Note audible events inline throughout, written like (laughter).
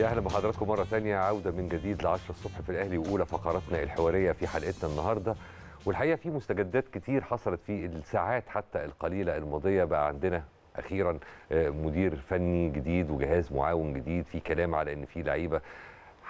يا اهلا بحضراتكم مره ثانيه عوده من جديد ل 10 الصبح في الاهلي واولى فقراتنا الحواريه في حلقتنا النهارده والحقيقه في مستجدات كتير حصلت في الساعات حتى القليله الماضيه بقى عندنا اخيرا آه، مدير فني جديد وجهاز معاون جديد في كلام على ان في لعيبه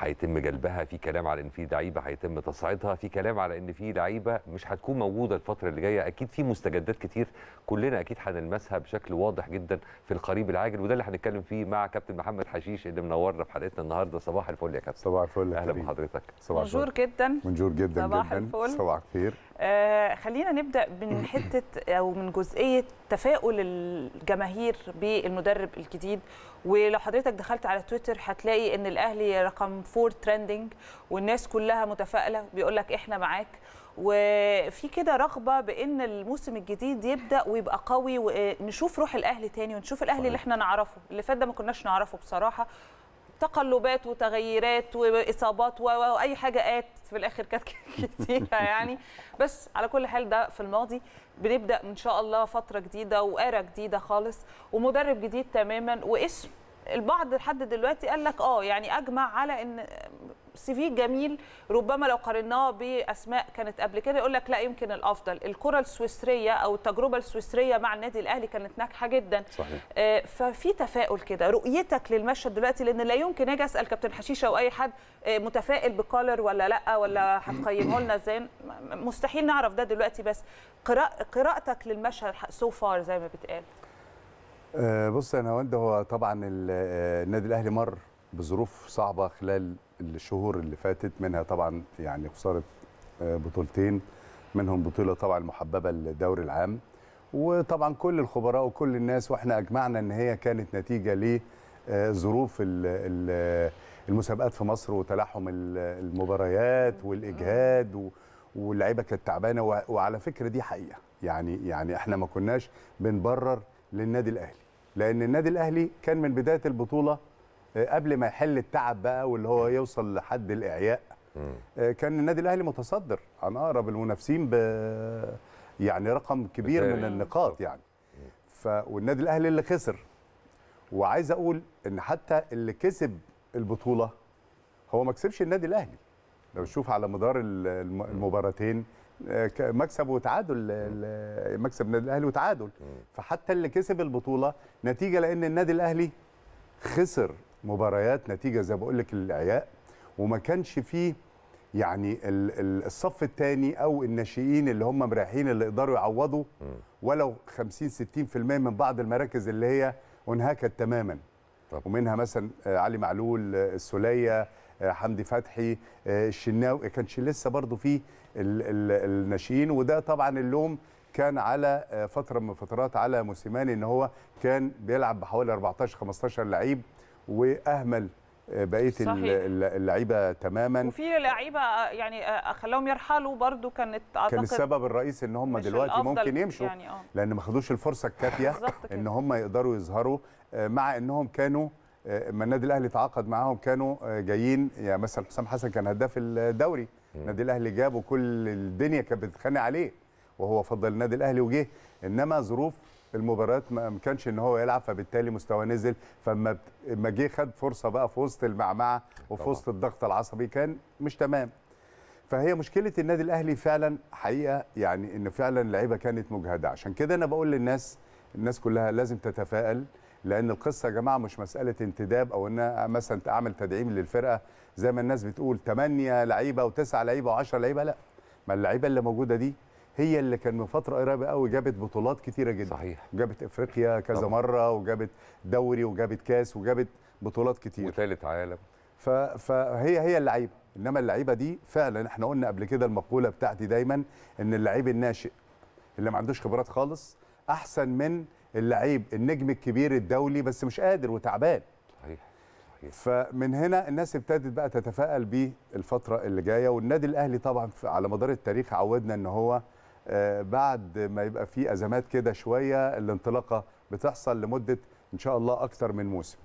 هيتم جلبها في كلام على ان في لعيبه هيتم تصعيدها في كلام على ان في لعيبه مش هتكون موجوده الفتره اللي جايه اكيد في مستجدات كتير كلنا اكيد هنلمسها بشكل واضح جدا في القريب العاجل وده اللي هنتكلم فيه مع كابتن محمد حشيش اللي منورنا في حلقتنا النهارده صباح الفل يا كابتن صباح الفل اهلا بحضرتك صباح الفل منجور جدا منجور جدا صباح جدا الفل. صباح الخير آه خلينا نبدا من حته او من جزئيه تفاؤل الجماهير بالمدرب الجديد ولو حضرتك دخلت على تويتر هتلاقي ان الاهلي رقم 4 ترندنج والناس كلها متفائله بيقول لك احنا معاك وفي كده رغبه بان الموسم الجديد يبدا ويبقى قوي ونشوف روح الاهلي تاني ونشوف الاهلي اللي احنا نعرفه اللي فات ده ما كناش نعرفه بصراحه تقلبات وتغيرات واصابات واي حاجه ات في الاخر كانت (laughs) كتيره يعني بس على كل حال ده في الماضي بنبدا ان شاء الله فتره جديده وارا جديده خالص ومدرب جديد تماما واسم البعض لحد دلوقتي قال لك اه يعني اجمع على ان سي في جميل ربما لو قارناه باسماء كانت قبل كده يقول لك لا يمكن الافضل الكره السويسريه او التجربه السويسريه مع النادي الاهلي كانت ناجحه جدا صحيح. آه، ففي تفاؤل كده رؤيتك للمشهد دلوقتي لان لا يمكن اجي اسال كابتن حشيشه او اي حد آه، متفائل بكولر ولا لا ولا هتقيمه لنا ازاي مستحيل نعرف ده دلوقتي بس قراءتك للمشهد سو فار زي ما بتقال آه، بص انا ده هو طبعا النادي الاهلي مر بظروف صعبه خلال الشهور اللي فاتت منها طبعا يعني خساره آه، بطولتين منهم بطوله طبعا محببه للدوري العام وطبعا كل الخبراء وكل الناس واحنا اجمعنا ان هي كانت نتيجه لظروف آه، المسابقات في مصر وتلاحم المباريات والاجهاد واللعيبه كانت تعبانه وعلى فكره دي حقيقه يعني يعني احنا ما كناش بنبرر للنادي الاهلي لان النادي الاهلي كان من بدايه البطوله آه، قبل ما يحل التعب بقى واللي هو يوصل لحد الاعياء آه، كان النادي الاهلي متصدر عن اقرب المنافسين ب يعني رقم كبير من النقاط يعني ف والنادي الاهلي اللي خسر وعايز اقول ان حتى اللي كسب البطوله هو ما كسبش النادي الاهلي لو تشوف على مدار المباراتين آه، مكسب وتعادل مكسب النادي الاهلي وتعادل فحتى اللي كسب البطوله نتيجه لان النادي الاهلي خسر مباريات نتيجه زي بقول لك الاعياء وما كانش فيه يعني الصف الثاني او الناشئين اللي هم مريحين اللي يقدروا يعوضوا ولو 50 60% من بعض المراكز اللي هي انهكت تماما طب. ومنها مثلا آه، علي معلول آه، السوليه آه، حمدي فتحي الشناوي كانش لسه برضو فيه الناشئين وده طبعا اللوم كان على فتره من فترات على موسيماني ان هو كان بيلعب بحوالي 14 15 لعيب واهمل آه، بقيه اللعيبه تماما وفي لعيبه آه، يعني آه، خلاهم يرحلوا برضو كانت أعتقد كان السبب الرئيسي ان هم دلوقتي ممكن يمشوا يعني آه. لان ما خدوش الفرصه الكافيه ان هم يقدروا يظهروا مع انهم كانوا ما النادي الاهلي تعاقد معاهم كانوا جايين يعني مثلا حسام حسن كان هداف الدوري النادي الاهلي جابه كل الدنيا كانت بتتخانق عليه وهو فضل النادي الاهلي وجه انما ظروف المباراه ما امكنش ان هو يلعب فبالتالي مستواه نزل فما ما جه خد فرصه بقى في وسط المعمعه وفي وسط الضغط العصبي كان مش تمام فهي مشكله النادي الاهلي فعلا حقيقه يعني ان فعلا اللعيبه كانت مجهده عشان كده انا بقول للناس الناس كلها لازم تتفائل لان القصه يا جماعه مش مساله انتداب او ان مثلا اعمل تدعيم للفرقه زي ما الناس بتقول 8 لعيبه و9 لعيبه و10 لعيبه لا ما اللعيبه اللي موجوده دي هي اللي كان من فتره قريبه قوي جابت بطولات كتيره جدا صحيح جابت افريقيا كذا طبعا. مره وجابت دوري وجابت كاس وجابت بطولات كتير وثالث عالم ف... فهي هي اللعيبه انما اللعيبه دي فعلا احنا قلنا قبل كده المقوله بتاعتي دايما ان اللعيب الناشئ اللي ما عندوش خبرات خالص احسن من اللعيب النجم الكبير الدولي بس مش قادر وتعبان صحيح فمن هنا الناس ابتدت بقى تتفائل بالفتره اللي جايه والنادي الاهلي طبعا على مدار التاريخ عودنا ان هو آه، بعد ما يبقى في ازمات كده شويه الانطلاقه بتحصل لمده ان شاء الله اكثر من موسم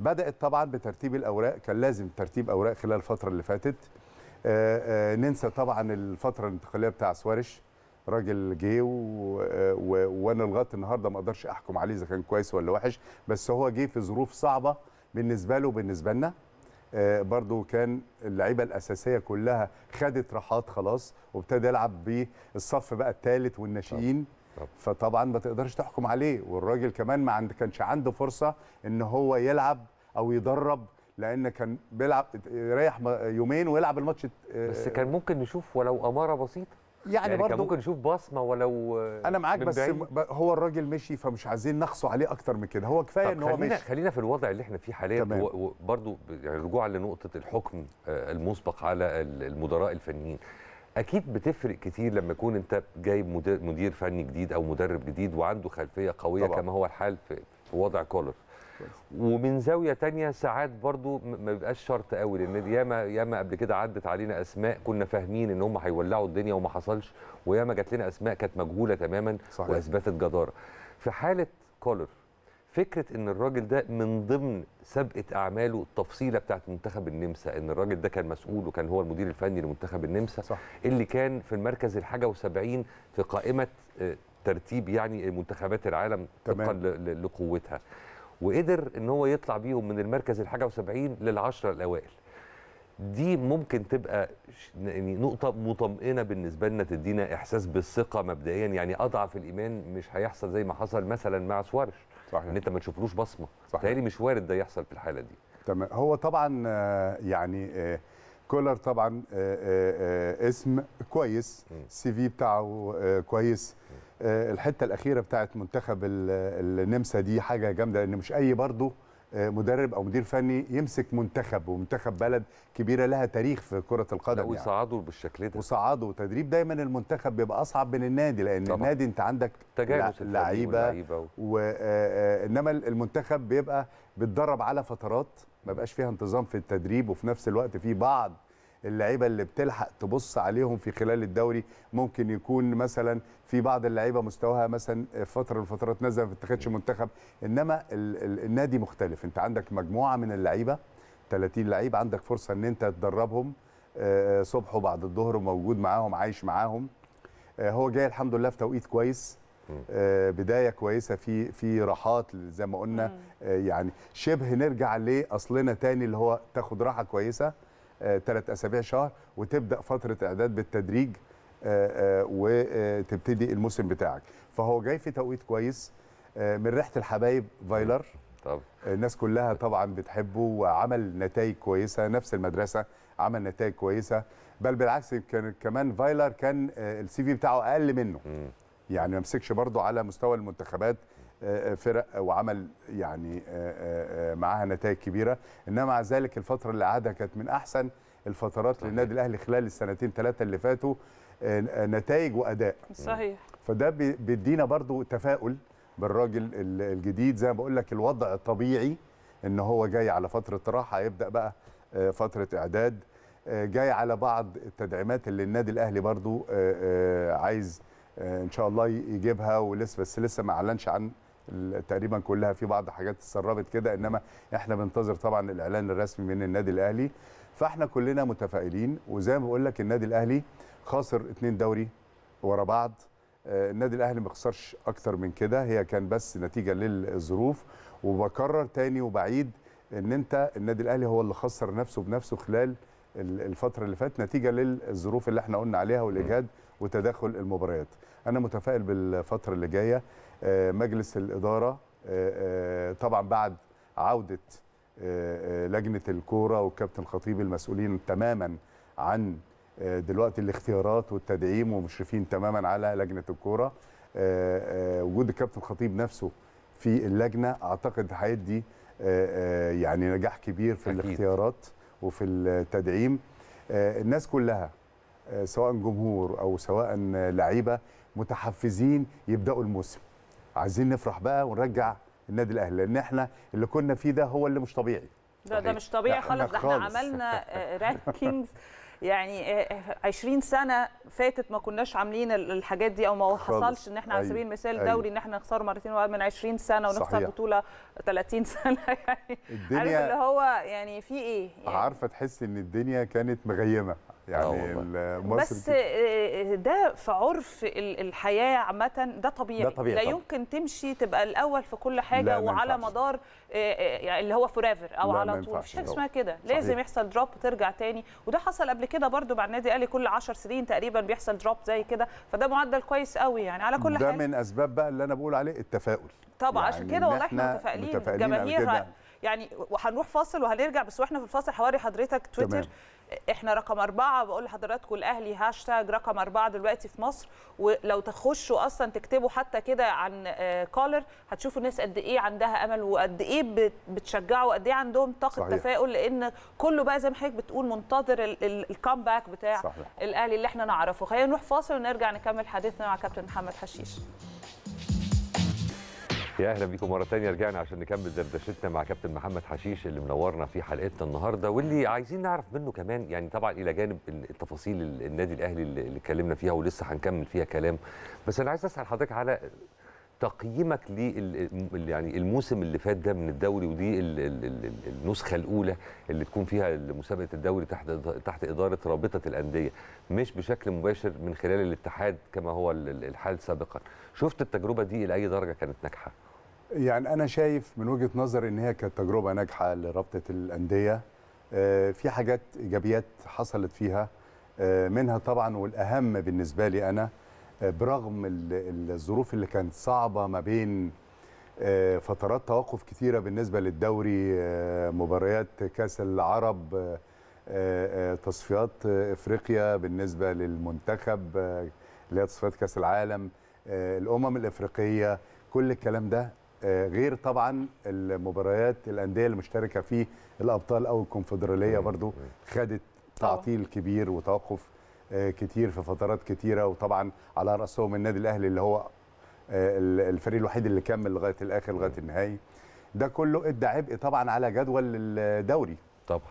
بدات طبعا بترتيب الاوراق كان لازم ترتيب اوراق خلال الفتره اللي فاتت آه، آه، ننسى طبعا الفتره الانتقاليه بتاع سوارش راجل جه وانا لغايه النهارده ما اقدرش احكم عليه اذا كان كويس ولا وحش بس هو جه في ظروف صعبه بالنسبه له وبالنسبه لنا آه، برضو كان اللعيبه الاساسيه كلها خدت راحات خلاص وابتدى يلعب بالصف بقى الثالث والناشئين فطبعا ما تقدرش تحكم عليه والراجل كمان ما عند كانش عنده فرصه ان هو يلعب او يدرب لان كان بيلعب يريح يومين ويلعب الماتش آه، بس كان ممكن نشوف ولو اماره بسيطه يعني, يعني برضه ممكن نشوف بصمه ولو انا معاك بس هو الراجل مشي فمش عايزين نقصوا عليه اكتر من كده هو كفايه ان هو خلينا مشي خلينا في الوضع اللي احنا فيه حاليا وبرضه يعني رجوعا لنقطه الحكم آه، المسبق على المدراء الفنيين اكيد بتفرق كتير لما يكون انت جايب مدير فني جديد او مدرب جديد وعنده خلفيه قويه طبعا. كما هو الحال في وضع كولر ومن زاويه تانية ساعات برضو ما بيبقاش شرط قوي لان ياما ياما قبل كده عدت علينا اسماء كنا فاهمين ان هم هيولعوا الدنيا وما حصلش وياما جات لنا اسماء كانت مجهوله تماما صحيح. واثبتت جداره في حاله كولر فكره ان الراجل ده من ضمن سابقه اعماله التفصيله بتاعت منتخب النمسا ان الراجل ده كان مسؤول وكان هو المدير الفني لمنتخب النمسا صح. اللي كان في المركز الحاجه وسبعين في قائمه آه، ترتيب يعني منتخبات العالم طبقا لقوتها وقدر ان هو يطلع بيهم من المركز الحاجه و70 10 الاوائل دي ممكن تبقى يعني نقطه مطمئنه بالنسبه لنا تدينا احساس بالثقه مبدئيا يعني اضعف الايمان مش هيحصل زي ما حصل مثلا مع سوارش صحيح ان انت ما تشوفلوش بصمه تهيألي مش وارد ده يحصل في الحاله دي تمام هو طبعا آه، يعني آه، كولر طبعا آه، اسم كويس السي في بتاعه كويس آه، الحته الاخيره بتاعت منتخب النمسا دي حاجه جامده لان مش اي برضه آه، مدرب او مدير فني يمسك منتخب ومنتخب بلد كبيره لها تاريخ في كره القدم يعني وصعدوا بالشكل ده وصعدوا وتدريب دايما المنتخب بيبقى اصعب من النادي لان طبعا. النادي انت عندك لعيبه و... و... آه، انما المنتخب بيبقى بيتدرب على فترات ما بقاش فيها انتظام في التدريب وفي نفس الوقت في بعض اللعيبه اللي بتلحق تبص عليهم في خلال الدوري ممكن يكون مثلا في بعض اللعيبه مستواها مثلا فتره من الفترات نزل ما اتخذش منتخب انما النادي مختلف انت عندك مجموعه من اللعيبه 30 لعيب عندك فرصه ان انت تدربهم آه، آه، صبح وبعد الظهر موجود معاهم عايش معاهم آه، هو جاي الحمد لله في توقيت كويس بدايه كويسه في في راحات زي ما قلنا يعني شبه نرجع لاصلنا تاني اللي هو تاخد راحه كويسه ثلاث اسابيع شهر وتبدا فتره اعداد بالتدريج آه، آه، وتبتدي الموسم بتاعك فهو جاي في توقيت كويس آه، من ريحه الحبايب فايلر طب. الناس كلها طبعا بتحبه وعمل نتائج كويسه نفس المدرسه عمل نتائج كويسه بل بالعكس كان كمان فايلر كان السي في بتاعه اقل منه م. يعني ما مسكش برضه على مستوى المنتخبات آه، آه، فرق وعمل يعني آه، معاها نتائج كبيره انما مع ذلك الفتره اللي قعدها كانت من احسن الفترات للنادي الاهلي خلال السنتين ثلاثه اللي فاتوا نتائج واداء صحيح فده بيدينا برضو تفاؤل بالراجل الجديد زي ما بقول لك الوضع الطبيعي ان هو جاي على فتره راحه هيبدا بقى فتره اعداد جاي على بعض التدعيمات اللي النادي الاهلي برضو عايز ان شاء الله يجيبها ولسه بس لسه ما اعلنش عن تقريبا كلها في بعض حاجات اتسربت كده انما احنا بننتظر طبعا الاعلان الرسمي من النادي الاهلي فاحنا كلنا متفائلين وزي ما بقول لك النادي الاهلي خاسر اتنين دوري ورا بعض آه، النادي الاهلي ما خسرش اكتر من كده هي كان بس نتيجه للظروف وبكرر تاني وبعيد ان انت النادي الاهلي هو اللي خسر نفسه بنفسه خلال الفتره اللي فاتت نتيجه للظروف اللي احنا قلنا عليها والاجهاد وتداخل المباريات انا متفائل بالفتره اللي جايه آه، مجلس الاداره آه، آه، طبعا بعد عوده لجنه الكوره والكابتن خطيب المسؤولين تماما عن دلوقتي الاختيارات والتدعيم ومشرفين تماما على لجنه الكوره وجود الكابتن خطيب نفسه في اللجنه اعتقد هيدي يعني نجاح كبير في أكيد. الاختيارات وفي التدعيم الناس كلها سواء جمهور او سواء لعيبه متحفزين يبداوا الموسم عايزين نفرح بقى ونرجع النادي الاهلي لان احنا اللي كنا فيه ده هو اللي مش طبيعي ده, ده مش طبيعي خالص ده احنا عملنا رانكينجز آه، (laughs) يعني 20 آه، سنه فاتت ما كناش عاملين الحاجات دي او ما حصلش ان احنا على أيوه، سبيل المثال أيوه. دوري ان احنا نخسر مرتين وقال من 20 سنه ونخسر بطوله 30 سنه (laughs) يعني الدنيا عارف اللي هو يعني في ايه يعني عارفه تحس ان الدنيا كانت مغيمه آه، يعني بس آه، آه، ده في عرف الحياه عامه ده طبيعي ده طبيعي لا طبعا. يمكن تمشي تبقى الاول في كل حاجه وعلى مدار آه، آه، يعني اللي هو ايفر او على طول مفيش حاجه اسمها كده لازم يحصل دروب وترجع تاني وده حصل قبل كده برده مع النادي الاهلي كل 10 سنين تقريبا بيحصل دروب زي كده فده معدل كويس قوي يعني على كل حال ده من اسباب بقى اللي انا بقول عليه التفاؤل طبعا يعني عشان كده والله احنا متفائلين جماهير يعني وهنروح فاصل وهنرجع بس واحنا في الفاصل حواري حضرتك تويتر تمام. احنا رقم أربعة بقول لحضراتكم الأهلي هاشتاج رقم أربعة دلوقتي في مصر ولو تخشوا أصلا تكتبوا حتى كده عن كولر آه، هتشوفوا الناس قد إيه عندها أمل وقد إيه ايه بتشجعه وقد ايه عندهم طاقه تفاؤل لان كله بقى زي ما حضرتك بتقول منتظر الكامباك بتاع الاهلي اللي احنا نعرفه خلينا نروح فاصل ونرجع نكمل حديثنا مع كابتن محمد حشيش يا اهلا بيكم مره ثانيه رجعنا عشان نكمل دردشتنا مع كابتن محمد حشيش اللي منورنا في حلقتنا النهارده واللي عايزين نعرف منه كمان يعني طبعا الى جانب التفاصيل النادي الاهلي اللي اتكلمنا فيها ولسه هنكمل فيها كلام بس انا عايز اسال حضرتك على تقييمك ل يعني الموسم اللي فات ده من الدوري ودي النسخه الاولى اللي تكون فيها مسابقه الدوري تحت تحت اداره رابطه الانديه مش بشكل مباشر من خلال الاتحاد كما هو الحال سابقا شفت التجربه دي الى اي درجه كانت ناجحه يعني انا شايف من وجهه نظر ان هي كانت تجربه ناجحه لرابطه الانديه آه، في حاجات ايجابيات حصلت فيها آه، منها طبعا والاهم بالنسبه لي انا برغم الظروف اللي كانت صعبه ما بين آه، فترات توقف كثيره بالنسبه للدوري آه، مباريات كاس العرب آه، تصفيات افريقيا بالنسبه للمنتخب اللي هي تصفيات كاس العالم الامم الافريقيه كل الكلام ده غير طبعا المباريات الانديه المشتركه في الابطال او الكونفدراليه برضو خدت تعطيل كبير وتوقف آه، كتير في فترات كتيره وطبعا على راسهم النادي الاهلي اللي هو آه، الفريق الوحيد اللي كمل لغايه الاخر لغايه النهائي ده كله ادى عبء طبعا على جدول الدوري طبعا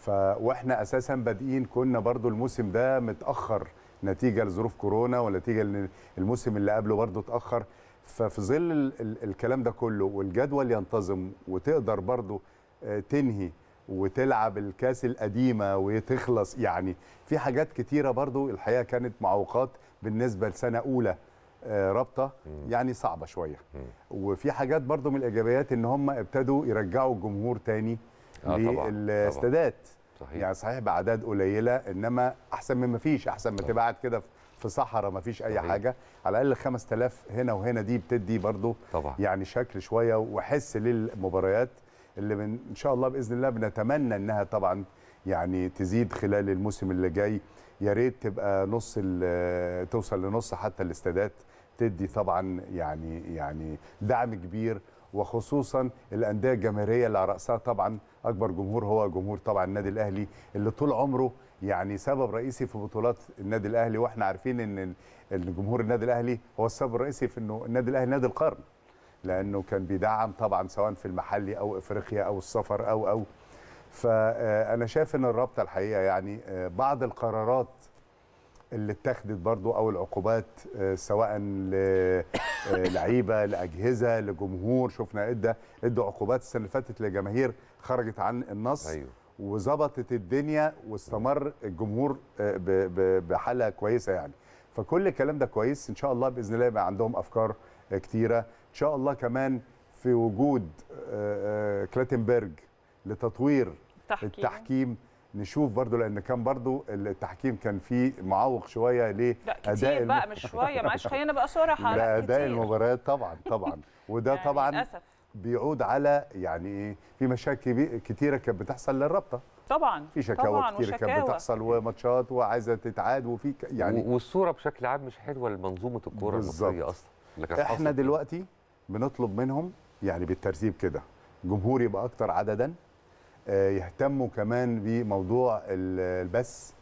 ف واحنا اساسا بادئين كنا برضو الموسم ده متاخر نتيجه لظروف كورونا ونتيجه الموسم اللي قبله برضو اتاخر ففي ظل الكلام ده كله والجدول ينتظم وتقدر برضو آه، تنهي وتلعب الكاس القديمه وتخلص يعني في حاجات كتيره برضو الحقيقه كانت معوقات بالنسبه لسنه اولى آه، رابطه يعني صعبه شويه وفي حاجات برضو من الايجابيات ان هم ابتدوا يرجعوا الجمهور تاني آه للاستادات صحيح. يعني صحيح باعداد قليله انما احسن من ما فيش احسن ما تبقى قاعد كده في صحراء ما فيش اي حاجه على الاقل 5000 هنا وهنا دي بتدي برضو طبعا. يعني شكل شويه وحس للمباريات اللي من ان شاء الله باذن الله بنتمنى انها طبعا يعني تزيد خلال الموسم اللي جاي يا ريت تبقى نص توصل لنص حتى الاستادات تدي طبعا يعني يعني دعم كبير وخصوصا الانديه الجماهيريه اللي على راسها طبعا اكبر جمهور هو جمهور طبعا النادي الاهلي اللي طول عمره يعني سبب رئيسي في بطولات النادي الاهلي واحنا عارفين ان جمهور النادي الاهلي هو السبب الرئيسي في انه النادي الاهلي نادي القرن لانه كان بيدعم طبعا سواء في المحلي او افريقيا او السفر او او فانا آه، شايف ان الرابطه الحقيقه يعني آه، بعض القرارات اللي اتخذت برضو او العقوبات آه، سواء للعيبه لاجهزه لجمهور شفنا ادى ادوا عقوبات السنه اللي فاتت لجماهير خرجت عن النص أيوه. وظبطت الدنيا واستمر الجمهور بحاله كويسه يعني فكل الكلام ده كويس ان شاء الله باذن الله يبقى عندهم افكار كتيره ان شاء الله كمان في وجود آه، آه، كلاتنبرج لتطوير تحكيم. التحكيم نشوف برضو لان كان برضو التحكيم كان فيه معوق شويه ليه لا كتير اداء بقى مش شويه معلش خلينا بقى صراحه لا اداء المباريات طبعا طبعا وده يعني طبعا للاسف بيعود على يعني ايه في مشاكل كتيره كانت بتحصل للرابطه طبعا في شكاوى كتير كانت بتحصل وماتشات وعايزه تتعاد وفي يعني والصوره بشكل عام مش حلوه لمنظومه الكوره المصريه اصلا احنا دلوقتي بنطلب منهم يعني بالترتيب كده جمهور يبقى اكتر عددا آه، يهتموا كمان بموضوع البث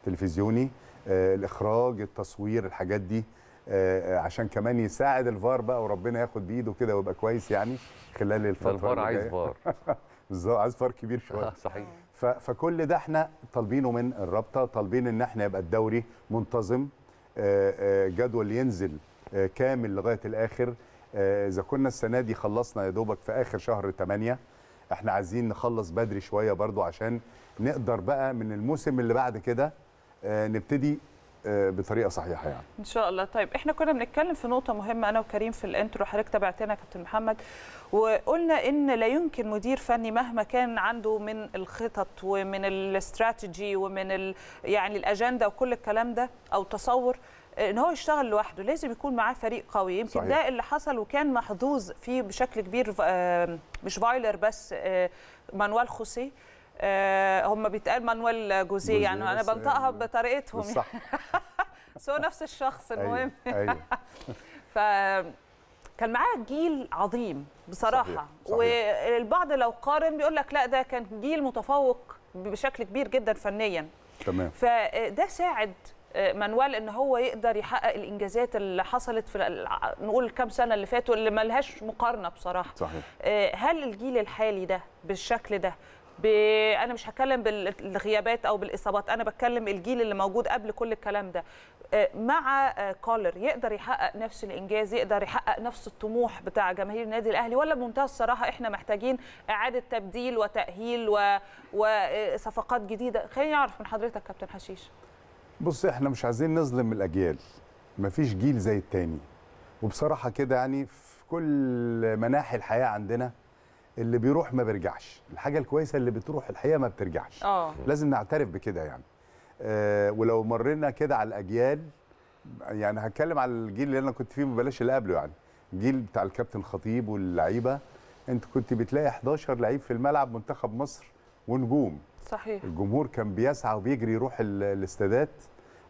التلفزيوني آه، الاخراج التصوير الحاجات دي آه، عشان كمان يساعد الفار بقى وربنا ياخد بايده كده ويبقى كويس يعني خلال الفتره الفار عايز فار (laughs) بالظبط عايز فار كبير شويه (laughs) صحيح فكل ده احنا طالبينه من الرابطه طالبين ان احنا يبقى الدوري منتظم جدول ينزل كامل لغايه الاخر آه، اذا كنا السنه دي خلصنا يا دوبك في اخر شهر 8 احنا عايزين نخلص بدري شويه برضو عشان نقدر بقى من الموسم اللي بعد كده آه، نبتدي آه، بطريقه صحيحه يعني ان شاء الله طيب احنا كنا بنتكلم في نقطه مهمه انا وكريم في الانترو حضرتك تابعتنا كابتن محمد وقلنا ان لا يمكن مدير فني مهما كان عنده من الخطط ومن الاستراتيجي ومن ال... يعني الاجنده وكل الكلام ده او تصور ان هو يشتغل لوحده لازم يكون معاه فريق قوي يمكن صحيح. ده اللي حصل وكان محظوظ فيه بشكل كبير آه، مش فايلر بس آه، مانويل خوسيه آه، هم بيتقال مانويل جوزيه يعني انا بنطقها بطريقتهم صح يعني. (laughs) سو نفس الشخص أيوة، المهم أيوة. (laughs) ف كان معاه جيل عظيم بصراحه صحيح. صحيح. والبعض لو قارن بيقول لك لا ده كان جيل متفوق بشكل كبير جدا فنيا تمام فده ساعد مانويل ان هو يقدر يحقق الانجازات اللي حصلت في نقول كام سنه اللي فاتوا اللي ملهاش مقارنه بصراحه صحيح. آه، هل الجيل الحالي ده بالشكل ده ب... انا مش هتكلم بالغيابات او بالاصابات انا بتكلم الجيل اللي موجود قبل كل الكلام ده آه، مع آه، كولر يقدر يحقق نفس الانجاز يقدر يحقق نفس الطموح بتاع جماهير النادي الاهلي ولا بمنتهى الصراحه احنا محتاجين اعاده تبديل وتاهيل و... وصفقات جديده خليني اعرف من حضرتك كابتن حشيش بص احنا مش عايزين نظلم الاجيال مفيش جيل زي التاني وبصراحه كده يعني في كل مناحي الحياه عندنا اللي بيروح ما بيرجعش الحاجه الكويسه اللي بتروح الحقيقه ما بترجعش أوه. لازم نعترف بكده يعني آه ولو مرينا كده على الاجيال يعني هتكلم على الجيل اللي انا كنت فيه بلاش اللي قبله يعني الجيل بتاع الكابتن خطيب واللعيبه انت كنت بتلاقي 11 لعيب في الملعب منتخب مصر ونجوم صحيح الجمهور كان بيسعى وبيجري يروح الاستادات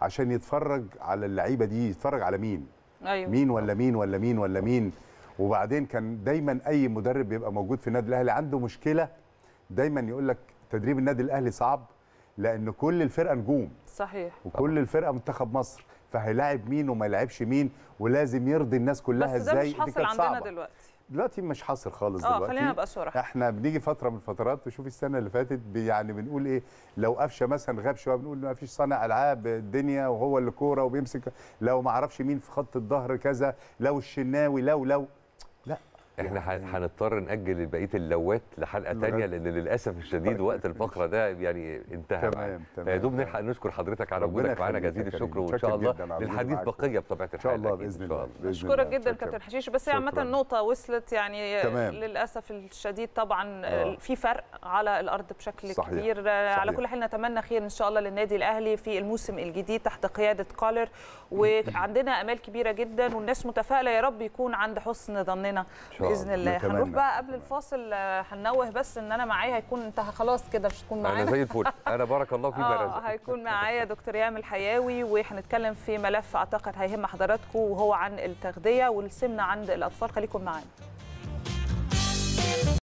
عشان يتفرج على اللعيبه دي يتفرج على مين أيوة. مين ولا مين ولا مين ولا مين وبعدين كان دايما اي مدرب بيبقى موجود في النادي الاهلي عنده مشكله دايما يقول لك تدريب النادي الاهلي صعب لان كل الفرقه نجوم صحيح وكل الفرقه منتخب مصر فهيلاعب مين وما يلعبش مين ولازم يرضي الناس كلها بس ازاي بس ده مش حاصل عندنا دلوقتي دلوقتي مش حاصل خالص آه، دلوقتي اه خلينا نبقى صراحه احنا بنيجي فتره من الفترات تشوف السنه اللي فاتت يعني بنقول ايه لو قفشه مثلا غاب شويه بنقول ما فيش صانع العاب الدنيا وهو اللي كوره وبيمسك لو ما اعرفش مين في خط الظهر كذا لو الشناوي لو لو احنا هنضطر ناجل بقيه اللوات لحلقه ثانيه لان للاسف الشديد وقت طيب، الفقره ده يعني انتهى تمام تمام فيا دوب نلحق نشكر حضرتك على وجودك معانا جزيل الشكر وان شاء الله للحديث بقيه بطبيعه الحال ان شاء الله باذن الله بشكرك جدا كابتن حشيش بس عامه النقطه وصلت يعني تمام. للاسف الشديد طبعا آه. في فرق على الارض بشكل صحيح. كبير صحيح. على كل حال نتمنى خير ان شاء الله للنادي الاهلي في الموسم الجديد تحت قياده كالر (coughs) وعندنا امال كبيره جدا والناس متفائله يا رب يكون عند حسن ظننا باذن الله هنروح بقى قبل الفاصل هنوه آه، بس ان انا معايا هيكون انت خلاص كده مش هتكون معانا انا زي الفل (laughs) انا بارك الله فيك اه هيكون معايا دكتور يامل الحياوي وهنتكلم في ملف اعتقد هيهم حضراتكم وهو عن التغذيه والسمنه عند الاطفال خليكم معانا